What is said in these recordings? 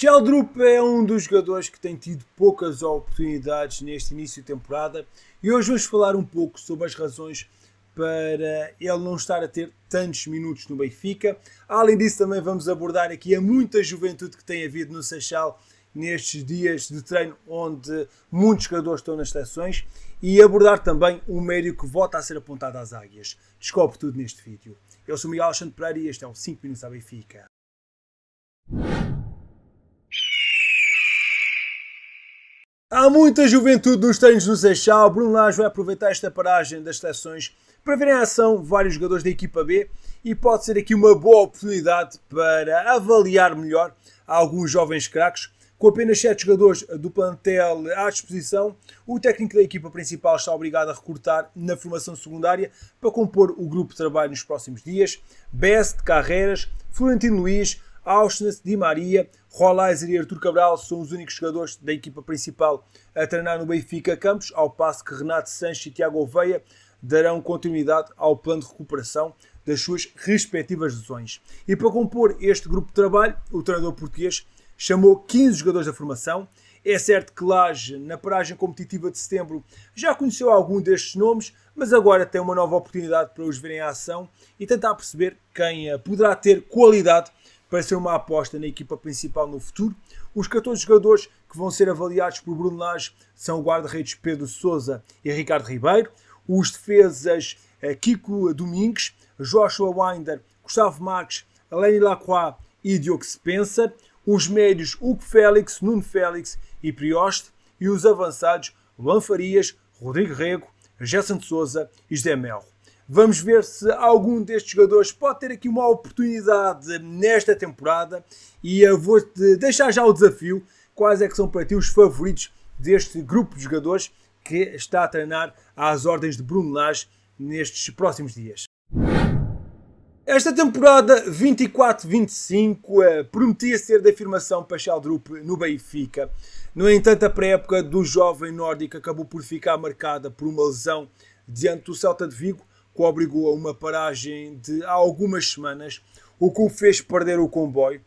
Sheldrup é um dos jogadores que tem tido poucas oportunidades neste início de temporada e hoje vamos falar um pouco sobre as razões para ele não estar a ter tantos minutos no Benfica. Além disso, também vamos abordar aqui a muita juventude que tem havido no Seixal nestes dias de treino onde muitos jogadores estão nas seleções e abordar também o médio que volta a ser apontado às águias. Descobre tudo neste vídeo. Eu sou Miguel Alexandre Pereira e este é o 5 Minutos à Benfica. Há muita juventude nos treinos do Seixal. Bruno Lage vai aproveitar esta paragem das seleções para verem em ação vários jogadores da equipa B e pode ser aqui uma boa oportunidade para avaliar melhor alguns jovens craques. Com apenas 7 jogadores do plantel à disposição, o técnico da equipa principal está obrigado a recrutar na formação secundária para compor o grupo de trabalho nos próximos dias. Best, Carreiras, Florentino Luiz, Auschwitz, Di Maria, Juan Leiser e Artur Cabral são os únicos jogadores da equipa principal a treinar no Benfica Campos, ao passo que Renato Sanches e Tiago Oveia darão continuidade ao plano de recuperação das suas respectivas lesões. E para compor este grupo de trabalho, o treinador português chamou 15 jogadores da formação. É certo que Lage, na paragem competitiva de setembro, já conheceu algum destes nomes, mas agora tem uma nova oportunidade para os verem em ação e tentar perceber quem poderá ter qualidade para ser uma aposta na equipa principal no futuro. Os 14 jogadores que vão ser avaliados por Bruno Lage são o guarda-redes Pedro Sousa e Ricardo Ribeiro, os defesas eh, Kiko Domingues, Joshua Winder, Gustavo Marques, Lenny Lacroix e Diogo Spencer, os médios Hugo Félix, Nuno Félix e Prioste, e os avançados Luan Farias, Rodrigo Rego, Gerson de Souza e José Melro. Vamos ver se algum destes jogadores pode ter aqui uma oportunidade nesta temporada e eu vou-te deixar já o desafio. Quais é que são para ti os favoritos deste grupo de jogadores que está a treinar às ordens de Bruno Lage nestes próximos dias? Esta temporada 24-25 eh, prometia ser da afirmação para Sheldrup no Benfica. No entanto, a pré-época do jovem nórdico acabou por ficar marcada por uma lesão diante do Celta de Vigo que o obrigou a uma paragem de algumas semanas, o que o fez perder o comboio.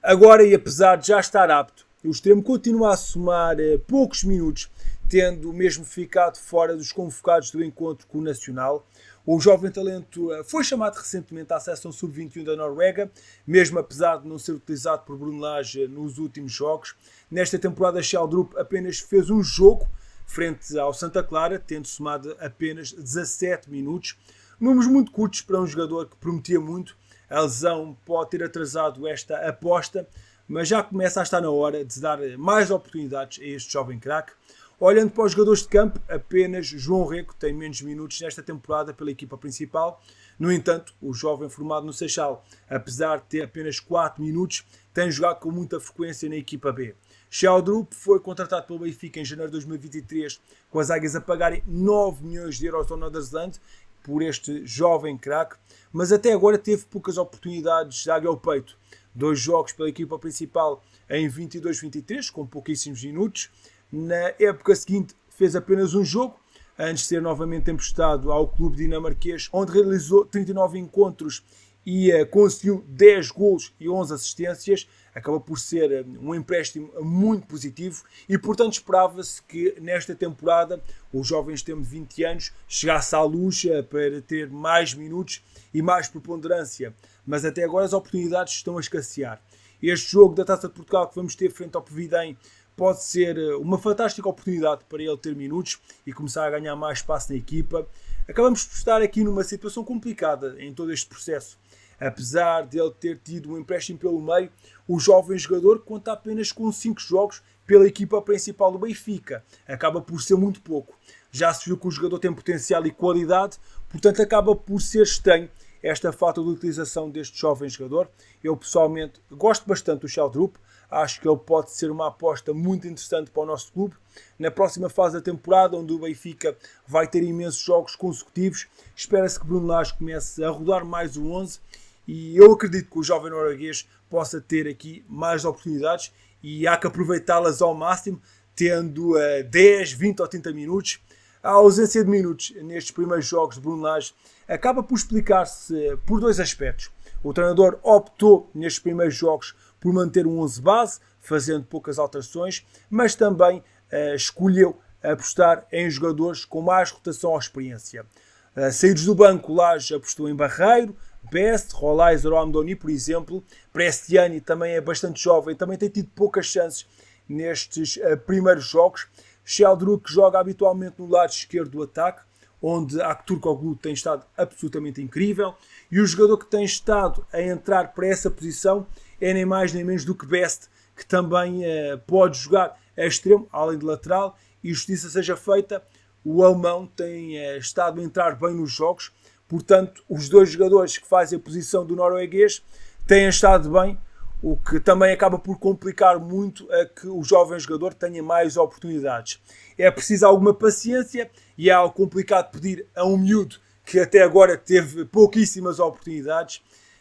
Agora, e apesar de já estar apto, o extremo continua a somar eh, poucos minutos, tendo mesmo ficado fora dos convocados do encontro com o Nacional. O jovem talento eh, foi chamado recentemente à seleção sub-21 da Noruega, mesmo apesar de não ser utilizado por Brunelage eh, nos últimos jogos. Nesta temporada, Sheldrup apenas fez um jogo frente ao Santa Clara, tendo somado apenas 17 minutos. Números muito curtos para um jogador que prometia muito. A lesão pode ter atrasado esta aposta, mas já começa a estar na hora de dar mais oportunidades a este jovem craque. Olhando para os jogadores de campo, apenas João Reco tem menos minutos nesta temporada pela equipa principal. No entanto, o jovem formado no Seixal, apesar de ter apenas 4 minutos, tem jogado com muita frequência na equipa B. Sheldrup foi contratado pelo Benfica em janeiro de 2023, com as águias a pagarem 9 milhões de euros ao Nordersland por este jovem craque, mas até agora teve poucas oportunidades de águia ao peito. Dois jogos pela equipa principal em 22-23, com pouquíssimos minutos. Na época seguinte fez apenas um jogo, antes de ser novamente emprestado ao clube dinamarquês, onde realizou 39 encontros e uh, conseguiu 10 gols e 11 assistências. Acaba por ser eh, um empréstimo muito positivo e, portanto, esperava-se que nesta temporada os jovens extremo de 20 anos chegasse à luz eh, para ter mais minutos e mais preponderância. Mas até agora as oportunidades estão a escassear. Este jogo da Taça de Portugal que vamos ter frente ao Pevidém pode ser uma fantástica oportunidade para ele ter minutos e começar a ganhar mais espaço na equipa. Acabamos por estar aqui numa situação complicada em todo este processo Apesar dele ter tido um empréstimo pelo meio, o jovem jogador conta apenas com 5 jogos pela equipa principal do Benfica. Acaba por ser muito pouco. Já se viu que o jogador tem potencial e qualidade, portanto acaba por ser estranho esta falta de utilização deste jovem jogador. Eu pessoalmente gosto bastante do Sheldrup, acho que ele pode ser uma aposta muito interessante para o nosso clube. Na próxima fase da temporada, onde o Benfica vai ter imensos jogos consecutivos, espera-se que Bruno Lage comece a rodar mais o 11 e eu acredito que o jovem norueguês possa ter aqui mais oportunidades e há que aproveitá-las ao máximo, tendo uh, 10, 20 ou 30 minutos. A ausência de minutos nestes primeiros jogos de Bruno Lage acaba por explicar-se eh, por dois aspectos. O treinador optou nestes primeiros jogos por manter um 11 base, fazendo poucas alterações, mas também uh, escolheu apostar em jogadores com mais rotação ou experiência. Uh, saídos do banco, Lage apostou em Barreiro, Best, Rolais, Romdoni, por exemplo. Prestiani também é bastante jovem, também tem tido poucas chances nestes uh, primeiros jogos. Sheldruk joga habitualmente no lado esquerdo do ataque, onde Akhturkoglu tem estado absolutamente incrível. E o jogador que tem estado a entrar para essa posição é nem mais nem menos do que Best, que também uh, pode jogar a extremo, além de lateral. E justiça seja feita, o alemão tem uh, estado a entrar bem nos jogos Portanto, os dois jogadores que fazem a posição do norueguês têm estado bem, o que também acaba por complicar muito a que o jovem jogador tenha mais oportunidades. É preciso alguma paciência e é algo complicado pedir a um miúdo que até agora teve pouquíssimas oportunidades.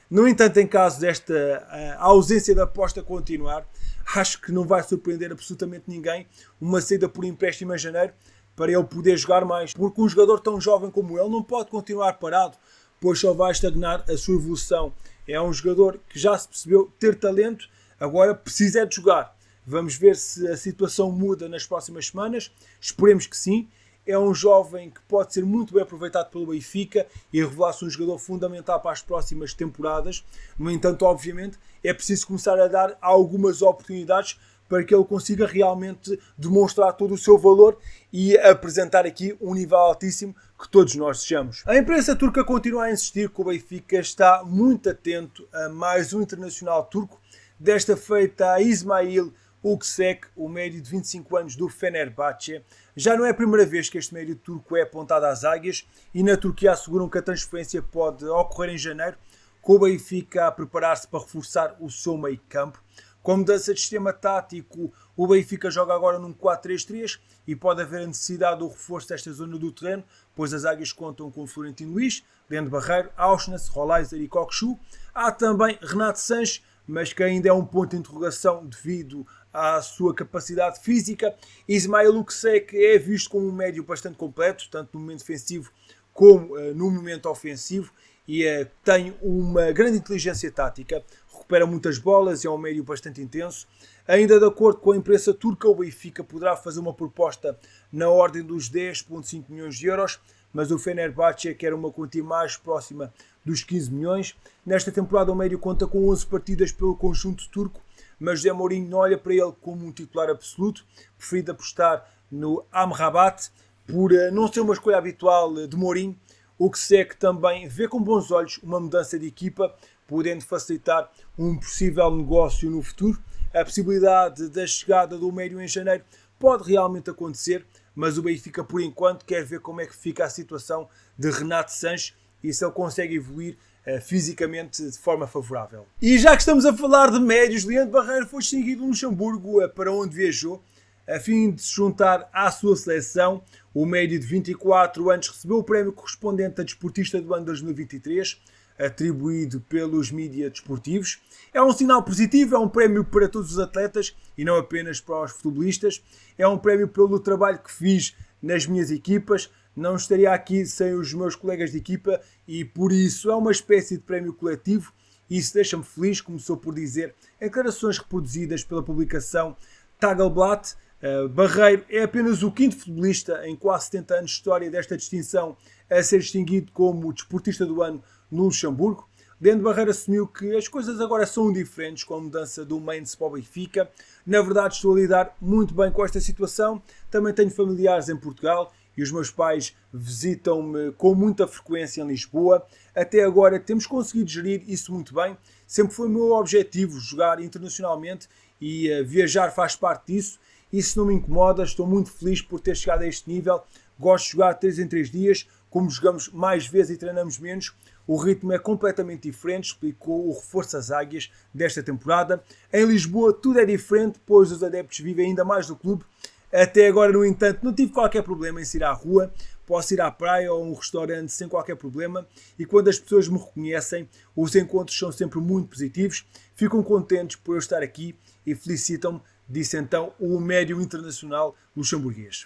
No entanto, em caso desta eh, ausência da aposta continuar, acho que não vai surpreender absolutamente ninguém uma saída por empréstimo em janeiro para ele poder jogar mais, porque um jogador tão jovem como ele não pode continuar parado, pois só vai estagnar a sua evolução. É um jogador que já se percebeu ter talento, agora precisa de jogar. Vamos ver se a situação muda nas próximas semanas, esperemos que sim. É um jovem que pode ser muito bem aproveitado pelo Benfica e revelar-se um jogador fundamental para as próximas temporadas. No entanto, obviamente, é preciso começar a dar algumas oportunidades para que ele consiga realmente demonstrar todo o seu valor e apresentar aqui um nível altíssimo que todos nós desejamos. A imprensa turca continua a insistir que o Benfica está muito atento a mais um internacional turco, desta feita a Ismail Uksek, o médio de 25 anos do Fenerbahçe. Já não é a primeira vez que este médio turco é apontado às águias e na Turquia asseguram que a transferência pode ocorrer em janeiro, com o Benfica a preparar-se para reforçar o seu meio campo. Com a mudança de sistema tático, o Benfica joga agora num 4-3-3 e pode haver a necessidade do reforço desta zona do terreno, pois as águias contam com Florentino Luís, Leandro Barreiro, Auschwitz, Rolaiser e Coxu. Há também Renato Sanches, mas que ainda é um ponto de interrogação devido à sua capacidade física. Ismael Luxek é visto como um médio bastante completo, tanto no momento defensivo como uh, no momento ofensivo, e uh, tem uma grande inteligência tática recupera muitas bolas e é um meio bastante intenso. Ainda de acordo com a imprensa turca, o Benfica poderá fazer uma proposta na ordem dos 10,5 milhões de euros, mas o Fenerbahçe quer uma quantia mais próxima dos 15 milhões. Nesta temporada, o médio conta com 11 partidas pelo conjunto turco, mas José Mourinho não olha para ele como um titular absoluto, preferindo apostar no Amrabat, por eh, não ser uma escolha habitual eh, de Mourinho, o que se é que também vê com bons olhos uma mudança de equipa podendo facilitar um possível negócio no futuro. A possibilidade da chegada do Médio em janeiro pode realmente acontecer, mas o Benfica, por enquanto, quer ver como é que fica a situação de Renato Sanches e se ele consegue evoluir uh, fisicamente de forma favorável. E já que estamos a falar de médios, Leandro Barreiro foi seguido no Luxemburgo, uh, para onde viajou, a fim de se juntar à sua seleção. O médio de 24 anos recebeu o prémio correspondente a desportista do ano 2023 atribuído pelos mídias desportivos. É um sinal positivo, é um prémio para todos os atletas e não apenas para os futebolistas. É um prémio pelo trabalho que fiz nas minhas equipas. Não estaria aqui sem os meus colegas de equipa e por isso é uma espécie de prémio coletivo. Isso deixa-me feliz, começou por dizer em declarações reproduzidas pela publicação Tagelblatt. Eh, Barreiro é apenas o quinto futebolista em quase 70 anos de história desta distinção a ser distinguido como desportista do ano no Luxemburgo. Dentro Barreira assumiu que as coisas agora são diferentes com a mudança do Mainz para o Benfica. Na verdade, estou a lidar muito bem com esta situação. Também tenho familiares em Portugal e os meus pais visitam-me com muita frequência em Lisboa. Até agora temos conseguido gerir isso muito bem. Sempre foi o meu objetivo jogar internacionalmente e eh, viajar faz parte disso. Isso não me incomoda, estou muito feliz por ter chegado a este nível. Gosto de jogar 3 em 3 dias, como jogamos mais vezes e treinamos menos, o ritmo é completamente diferente, explicou o reforço às águias desta temporada. Em Lisboa tudo é diferente, pois os adeptos vivem ainda mais do clube. Até agora, no entanto, não tive qualquer problema em ir à rua, posso ir à praia ou a um restaurante sem qualquer problema e quando as pessoas me reconhecem, os encontros são sempre muito positivos, ficam contentes por eu estar aqui e felicitam-me, disse então o médio internacional luxemburguês.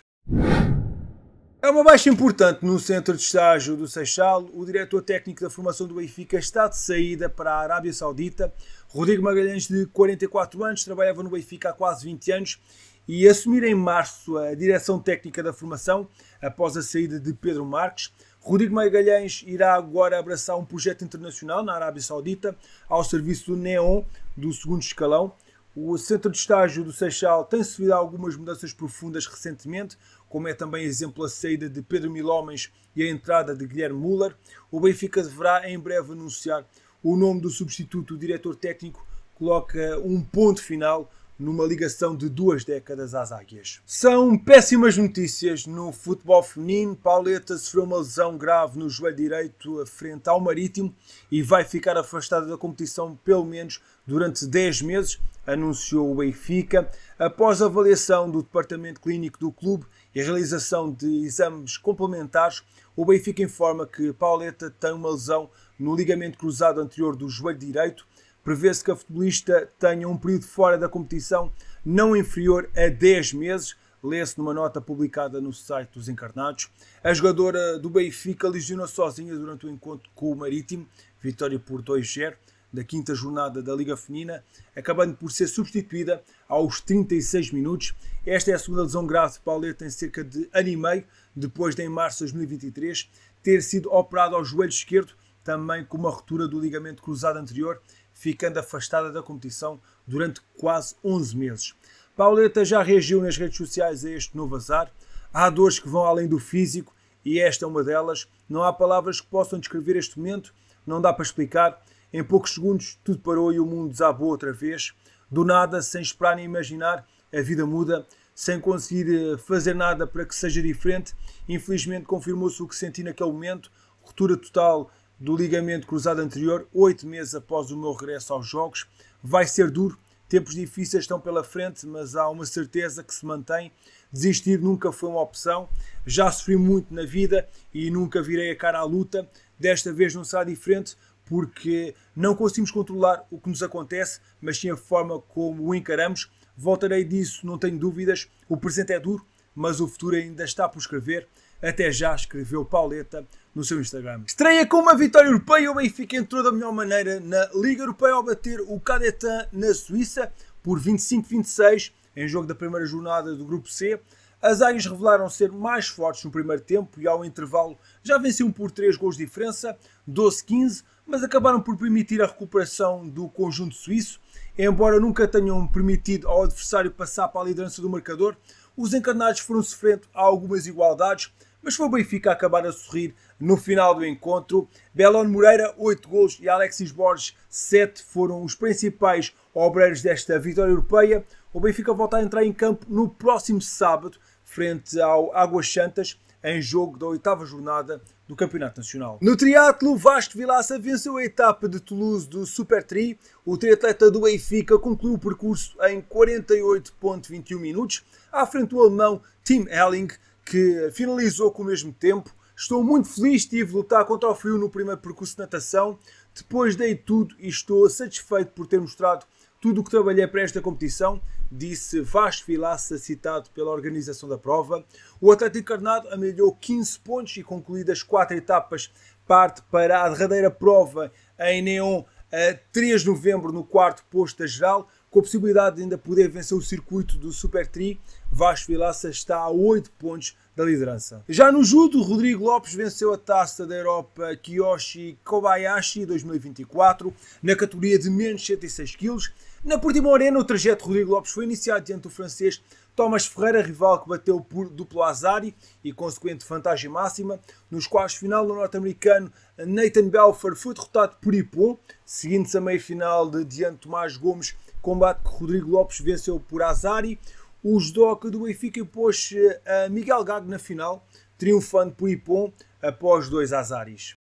É uma baixa importante no centro de estágio do Seixal. O diretor técnico da formação do Benfica está de saída para a Arábia Saudita. Rodrigo Magalhães, de 44 anos, trabalhava no Benfica há quase 20 anos e assumir em março a direção técnica da formação, após a saída de Pedro Marques. Rodrigo Magalhães irá agora abraçar um projeto internacional na Arábia Saudita, ao serviço do NEON, do segundo escalão. O centro de estágio do Seixal tem sofrido algumas mudanças profundas recentemente como é também exemplo a saída de Pedro Milhomens e a entrada de Guilherme Müller, o Benfica deverá em breve anunciar o nome do substituto. O diretor técnico coloca um ponto final numa ligação de duas décadas às águias. São péssimas notícias no futebol feminino. Pauleta sofreu uma lesão grave no joelho direito frente ao Marítimo e vai ficar afastada da competição pelo menos durante 10 meses, anunciou o Benfica, após avaliação do departamento clínico do clube e a realização de exames complementares, o Benfica informa que Pauleta tem uma lesão no ligamento cruzado anterior do joelho direito. Prevê-se que a futebolista tenha um período fora da competição não inferior a 10 meses, lê-se numa nota publicada no site dos Encarnados. A jogadora do Benfica lesionou sozinha durante o encontro com o Marítimo, vitória por 2-0 da quinta jornada da Liga Feminina, acabando por ser substituída aos 36 minutos. Esta é a segunda lesão grave de Pauleta em cerca de ano e meio, depois de em março de 2023 ter sido operado ao joelho esquerdo, também com uma ruptura do ligamento cruzado anterior, ficando afastada da competição durante quase 11 meses. Pauleta já reagiu nas redes sociais a este novo azar. Há dores que vão além do físico e esta é uma delas. Não há palavras que possam descrever este momento, não dá para explicar. Em poucos segundos, tudo parou e o mundo desabou outra vez. Do nada, sem esperar nem imaginar, a vida muda. Sem conseguir eh, fazer nada para que seja diferente, infelizmente confirmou-se o que senti naquele momento: ruptura total do ligamento cruzado anterior, oito meses após o meu regresso aos Jogos. Vai ser duro, tempos difíceis estão pela frente, mas há uma certeza que se mantém. Desistir nunca foi uma opção. Já sofri muito na vida e nunca virei a cara à luta. Desta vez não será diferente porque não conseguimos controlar o que nos acontece, mas sim a forma como o encaramos. Voltarei disso, não tenho dúvidas. O presente é duro, mas o futuro ainda está por escrever. Até já, escreveu Pauleta no seu Instagram. Estreia com uma vitória europeia, o Benfica entrou da melhor maneira na Liga Europeia ao bater o Cadetan na Suíça por 25-26 em jogo da primeira jornada do Grupo C. As águias revelaram ser mais fortes no primeiro tempo e ao intervalo já venciam por 3 gols de diferença, 12-15, mas acabaram por permitir a recuperação do conjunto suíço. Embora nunca tenham permitido ao adversário passar para a liderança do marcador, os encarnados foram sofrendo algumas igualdades, mas foi o Benfica a acabar a sorrir no final do encontro. Belon Moreira, 8 gols e Alexis Borges, 7 foram os principais obreiros desta vitória europeia. O Benfica volta a entrar em campo no próximo sábado, frente ao Águas Santas, em jogo da oitava jornada do Campeonato Nacional. No triatlo, Vasco Vilaça venceu a etapa de Toulouse do Super Tri. O triatleta do Benfica concluiu o percurso em 48.21 minutos, à frente do alemão Tim Elling, que finalizou com o mesmo tempo. Estou muito feliz, tive de lutar contra o frio no primeiro percurso de natação. Depois dei tudo e estou satisfeito por ter mostrado tudo o que trabalhei para esta competição disse Vasco Vilaça, citado pela organização da prova. O Atlético Carnado amelhou 15 pontos e concluídas 4 etapas, parte para a derradeira prova em Neon a 3 de novembro no quarto posto da geral, com a possibilidade de ainda poder vencer o circuito do Super Tri. Vasco Vilaça está a 8 pontos da liderança. Já no judo, Rodrigo Lopes venceu a taça da Europa Kiyoshi Kobayashi 2024 na categoria de menos 106 kg. Na Arena, o trajeto de Rodrigo Lopes foi iniciado diante do francês Thomas Ferreira, rival que bateu por duplo azari e consequente vantagem máxima. Nos quartos final, o norte-americano Nathan Belfer foi derrotado por Ipon, seguindo-se a meia-final de diante Tomás Gomes, combate que Rodrigo Lopes venceu por azari o judoca do Benfica pôs eh, a Miguel Gago na final, triunfando por Ipon após dois azares.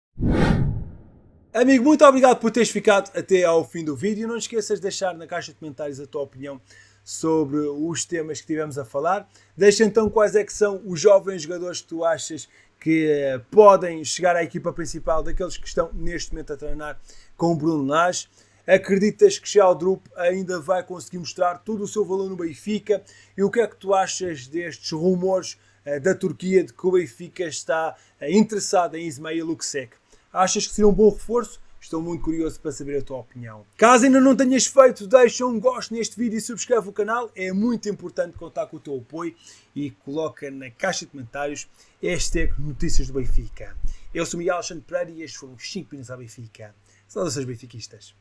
Amigo, muito obrigado por teres ficado até ao fim do vídeo. Não esqueças de deixar na caixa de comentários a tua opinião sobre os temas que tivemos a falar. Deixa então quais é que são os jovens jogadores que tu achas que eh, podem chegar à equipa principal daqueles que estão neste momento a treinar com o Bruno Lage. Acreditas que Sheldrup ainda vai conseguir mostrar todo o seu valor no Benfica? E o que é que tu achas destes rumores eh, da Turquia de que o Benfica está eh, interessado em Ismail Luksek? Achas que seria um bom reforço? Estou muito curioso para saber a tua opinião. Caso ainda não tenhas feito, deixa um gosto neste vídeo e subscreve o canal. É muito importante contar com o teu apoio e coloca na caixa de comentários é Notícias do Benfica. Eu sou Miguel Alexandre Pereira e este foi o 5 Minutos à Benfica. Saudações benfiquistas.